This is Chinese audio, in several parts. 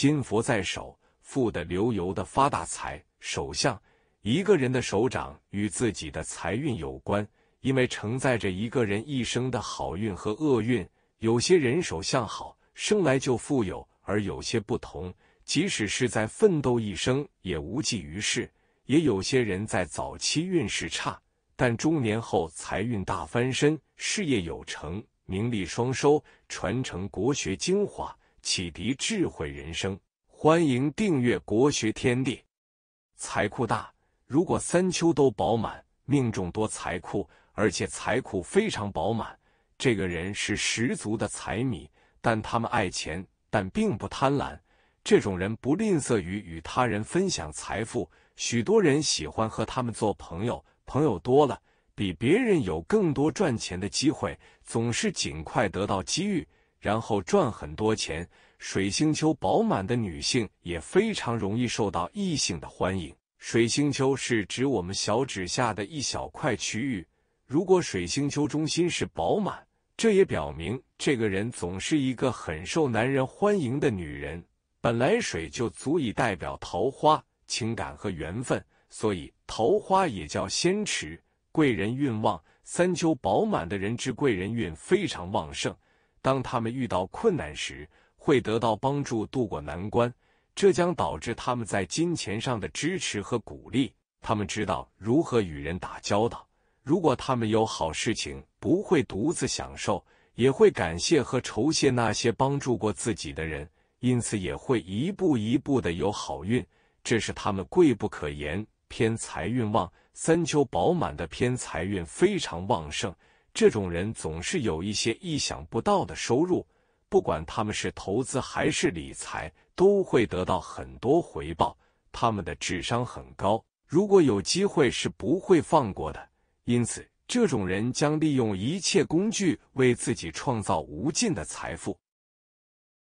金佛在手，富的流油的发大财。手相，一个人的手掌与自己的财运有关，因为承载着一个人一生的好运和厄运。有些人手相好，生来就富有，而有些不同，即使是在奋斗一生也无济于事。也有些人在早期运势差，但中年后财运大翻身，事业有成，名利双收，传承国学精华。启迪智慧人生，欢迎订阅国学天地。财库大，如果三秋都饱满，命中多财库，而且财库非常饱满，这个人是十足的财迷。但他们爱钱，但并不贪婪。这种人不吝啬于与他人分享财富，许多人喜欢和他们做朋友。朋友多了，比别人有更多赚钱的机会，总是尽快得到机遇。然后赚很多钱。水星丘饱满的女性也非常容易受到异性的欢迎。水星丘是指我们小指下的一小块区域。如果水星丘中心是饱满，这也表明这个人总是一个很受男人欢迎的女人。本来水就足以代表桃花、情感和缘分，所以桃花也叫仙池。贵人运旺，三秋饱满的人之贵人运非常旺盛。当他们遇到困难时，会得到帮助渡过难关，这将导致他们在金钱上的支持和鼓励。他们知道如何与人打交道，如果他们有好事情，不会独自享受，也会感谢和酬谢那些帮助过自己的人。因此，也会一步一步的有好运。这是他们贵不可言，偏财运旺，三秋饱满的偏财运非常旺盛。这种人总是有一些意想不到的收入，不管他们是投资还是理财，都会得到很多回报。他们的智商很高，如果有机会是不会放过的。因此，这种人将利用一切工具为自己创造无尽的财富。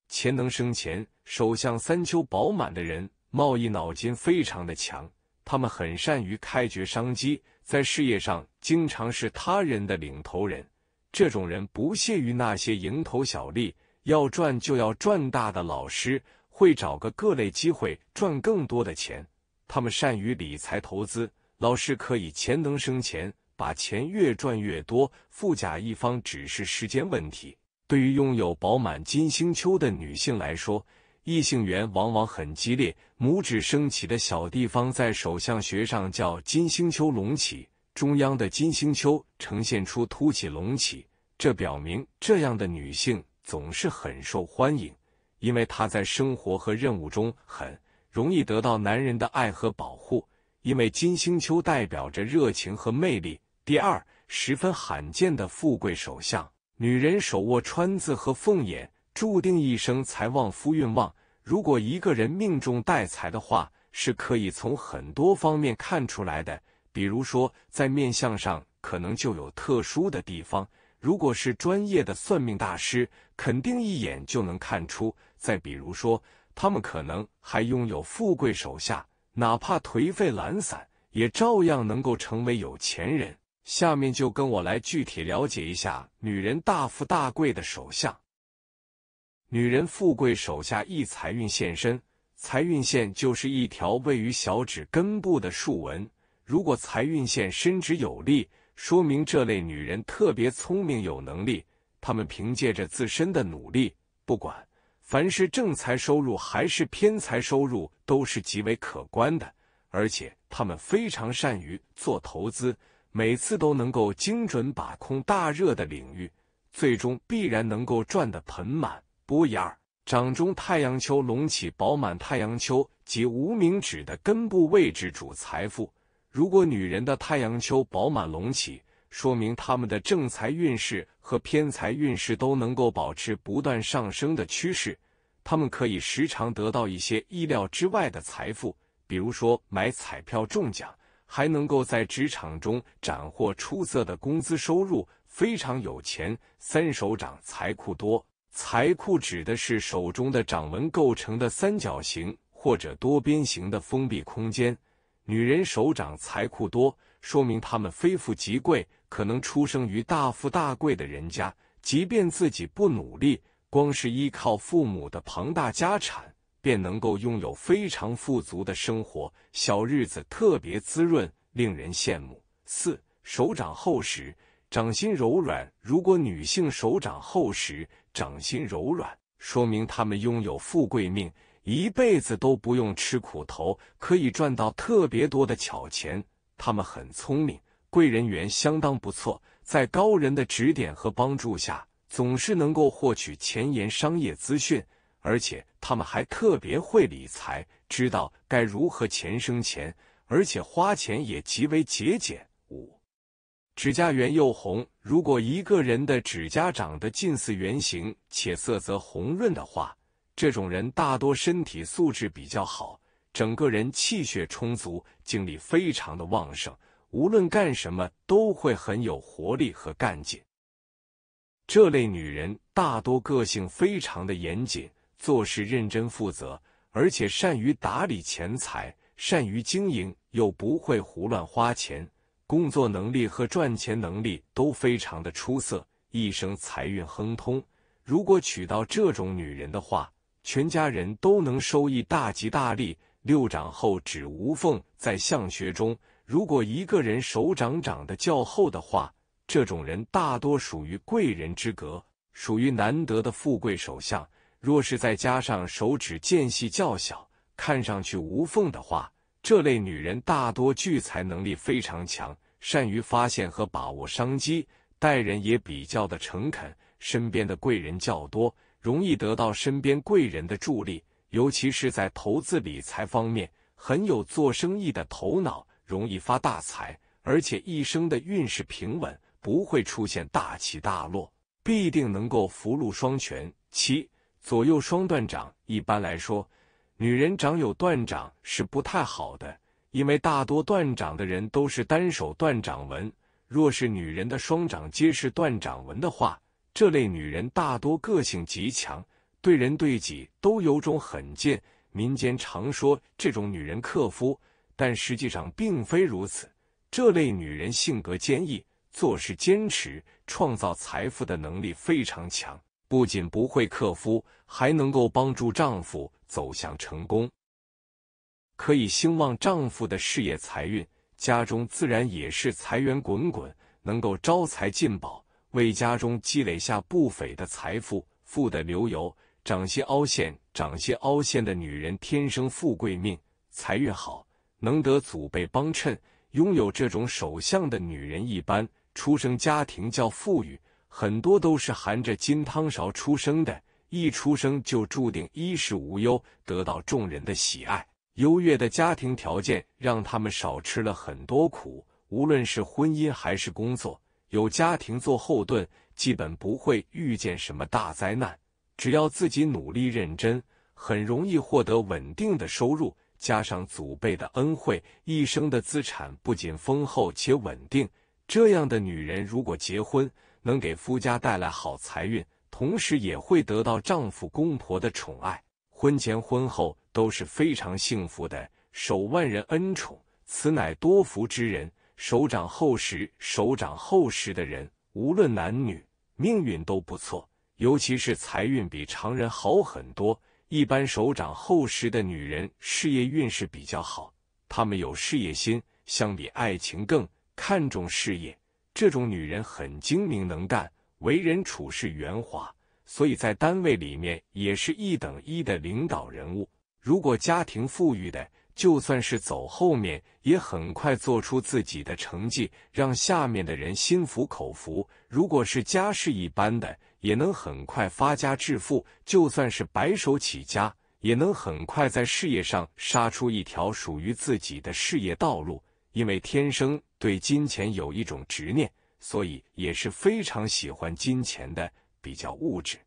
钱能生钱，手相三秋饱满的人，贸易脑筋非常的强，他们很善于开掘商机。在事业上经常是他人的领头人，这种人不屑于那些蝇头小利，要赚就要赚大的。老师会找个各类机会赚更多的钱，他们善于理财投资，老师可以钱能生钱，把钱越赚越多，富甲一方只是时间问题。对于拥有饱满金星丘的女性来说。异性缘往往很激烈。拇指升起的小地方在手相学上叫金星丘隆起，中央的金星丘呈现出凸起隆起，这表明这样的女性总是很受欢迎，因为她在生活和任务中很容易得到男人的爱和保护，因为金星丘代表着热情和魅力。第二，十分罕见的富贵手相，女人手握川字和凤眼。注定一生财旺夫运旺。如果一个人命中带财的话，是可以从很多方面看出来的。比如说，在面相上可能就有特殊的地方。如果是专业的算命大师，肯定一眼就能看出。再比如说，他们可能还拥有富贵手下，哪怕颓废懒散，也照样能够成为有钱人。下面就跟我来具体了解一下女人大富大贵的手相。女人富贵手下一财运现身，财运线就是一条位于小指根部的竖纹。如果财运线伸直有力，说明这类女人特别聪明有能力。她们凭借着自身的努力，不管凡是正财收入还是偏财收入，都是极为可观的。而且她们非常善于做投资，每次都能够精准把控大热的领域，最终必然能够赚得盆满。不一二，掌中太阳丘隆起饱满，太阳丘及无名指的根部位置主财富。如果女人的太阳丘饱满隆起，说明她们的正财运势和偏财运势都能够保持不断上升的趋势，他们可以时常得到一些意料之外的财富，比如说买彩票中奖，还能够在职场中斩获出色的工资收入，非常有钱。三手掌财库多。财库指的是手中的掌纹构成的三角形或者多边形的封闭空间。女人手掌财库多，说明她们非富即贵，可能出生于大富大贵的人家。即便自己不努力，光是依靠父母的庞大家产，便能够拥有非常富足的生活，小日子特别滋润，令人羡慕。四，手掌厚实。掌心柔软，如果女性手掌厚实，掌心柔软，说明她们拥有富贵命，一辈子都不用吃苦头，可以赚到特别多的巧钱。她们很聪明，贵人缘相当不错，在高人的指点和帮助下，总是能够获取前沿商业资讯，而且他们还特别会理财，知道该如何钱生钱，而且花钱也极为节俭。指甲圆又红，如果一个人的指甲长得近似圆形且色泽红润的话，这种人大多身体素质比较好，整个人气血充足，精力非常的旺盛，无论干什么都会很有活力和干劲。这类女人大多个性非常的严谨，做事认真负责，而且善于打理钱财，善于经营又不会胡乱花钱。工作能力和赚钱能力都非常的出色，一生财运亨通。如果娶到这种女人的话，全家人都能收益大吉大利。六掌后指无缝，在相学中，如果一个人手掌长得较厚的话，这种人大多属于贵人之格，属于难得的富贵首相。若是再加上手指间隙较小，看上去无缝的话。这类女人大多聚财能力非常强，善于发现和把握商机，待人也比较的诚恳，身边的贵人较多，容易得到身边贵人的助力，尤其是在投资理财方面很有做生意的头脑，容易发大财，而且一生的运势平稳，不会出现大起大落，必定能够福禄双全。七左右双断掌，一般来说。女人长有断掌是不太好的，因为大多断掌的人都是单手断掌纹。若是女人的双掌皆是断掌纹的话，这类女人大多个性极强，对人对己都有种狠劲。民间常说这种女人克夫，但实际上并非如此。这类女人性格坚毅，做事坚持，创造财富的能力非常强，不仅不会克夫，还能够帮助丈夫。走向成功，可以兴旺丈夫的事业财运，家中自然也是财源滚滚，能够招财进宝，为家中积累下不菲的财富，富得流油。掌心凹陷，掌心凹陷的女人天生富贵命，财运好，能得祖辈帮衬。拥有这种手相的女人，一般出生家庭较富裕，很多都是含着金汤勺出生的。一出生就注定衣食无忧，得到众人的喜爱。优越的家庭条件让他们少吃了很多苦。无论是婚姻还是工作，有家庭做后盾，基本不会遇见什么大灾难。只要自己努力认真，很容易获得稳定的收入。加上祖辈的恩惠，一生的资产不仅丰厚且稳定。这样的女人如果结婚，能给夫家带来好财运。同时也会得到丈夫公婆的宠爱，婚前婚后都是非常幸福的。手万人恩宠，此乃多福之人。手掌厚实，手掌厚实的人，无论男女，命运都不错，尤其是财运比常人好很多。一般手掌厚实的女人，事业运势比较好，她们有事业心，相比爱情更看重事业。这种女人很精明能干。为人处事圆滑，所以在单位里面也是一等一的领导人物。如果家庭富裕的，就算是走后面，也很快做出自己的成绩，让下面的人心服口服。如果是家世一般的，也能很快发家致富。就算是白手起家，也能很快在事业上杀出一条属于自己的事业道路。因为天生对金钱有一种执念。所以也是非常喜欢金钱的，比较物质，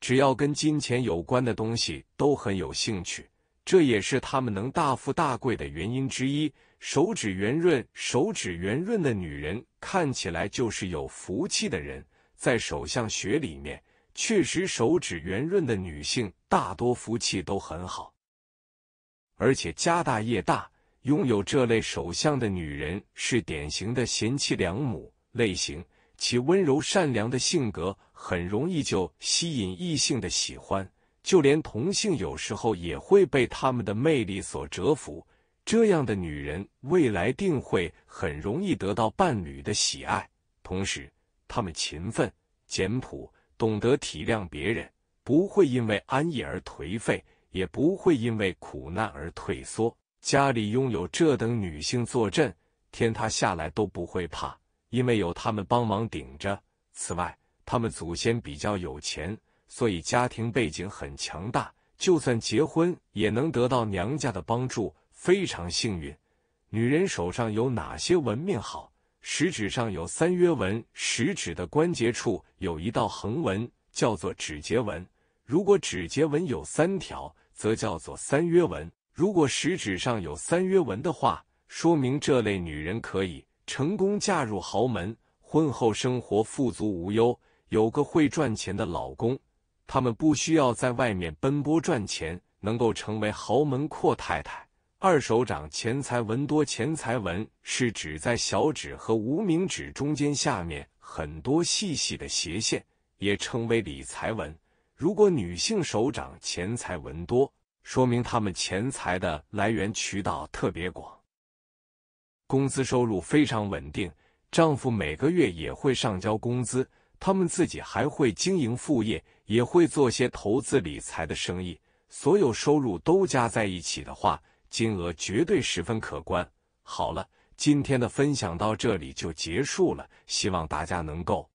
只要跟金钱有关的东西都很有兴趣。这也是他们能大富大贵的原因之一。手指圆润，手指圆润的女人看起来就是有福气的人。在手相学里面，确实手指圆润的女性大多福气都很好，而且家大业大。拥有这类手相的女人是典型的贤妻良母。类型，其温柔善良的性格很容易就吸引异性的喜欢，就连同性有时候也会被他们的魅力所折服。这样的女人未来定会很容易得到伴侣的喜爱。同时，她们勤奋、简朴，懂得体谅别人，不会因为安逸而颓废，也不会因为苦难而退缩。家里拥有这等女性坐镇，天塌下来都不会怕。因为有他们帮忙顶着，此外，他们祖先比较有钱，所以家庭背景很强大，就算结婚也能得到娘家的帮助，非常幸运。女人手上有哪些纹面好？食指上有三约纹，食指的关节处有一道横纹，叫做指节纹。如果指节纹有三条，则叫做三约纹。如果食指上有三约纹的话，说明这类女人可以。成功嫁入豪门，婚后生活富足无忧，有个会赚钱的老公，他们不需要在外面奔波赚钱，能够成为豪门阔太太。二手掌钱财纹多，钱财纹是指在小指和无名指中间下面很多细细的斜线，也称为理财纹。如果女性手掌钱财纹多，说明她们钱财的来源渠道特别广。工资收入非常稳定，丈夫每个月也会上交工资，他们自己还会经营副业，也会做些投资理财的生意，所有收入都加在一起的话，金额绝对十分可观。好了，今天的分享到这里就结束了，希望大家能够。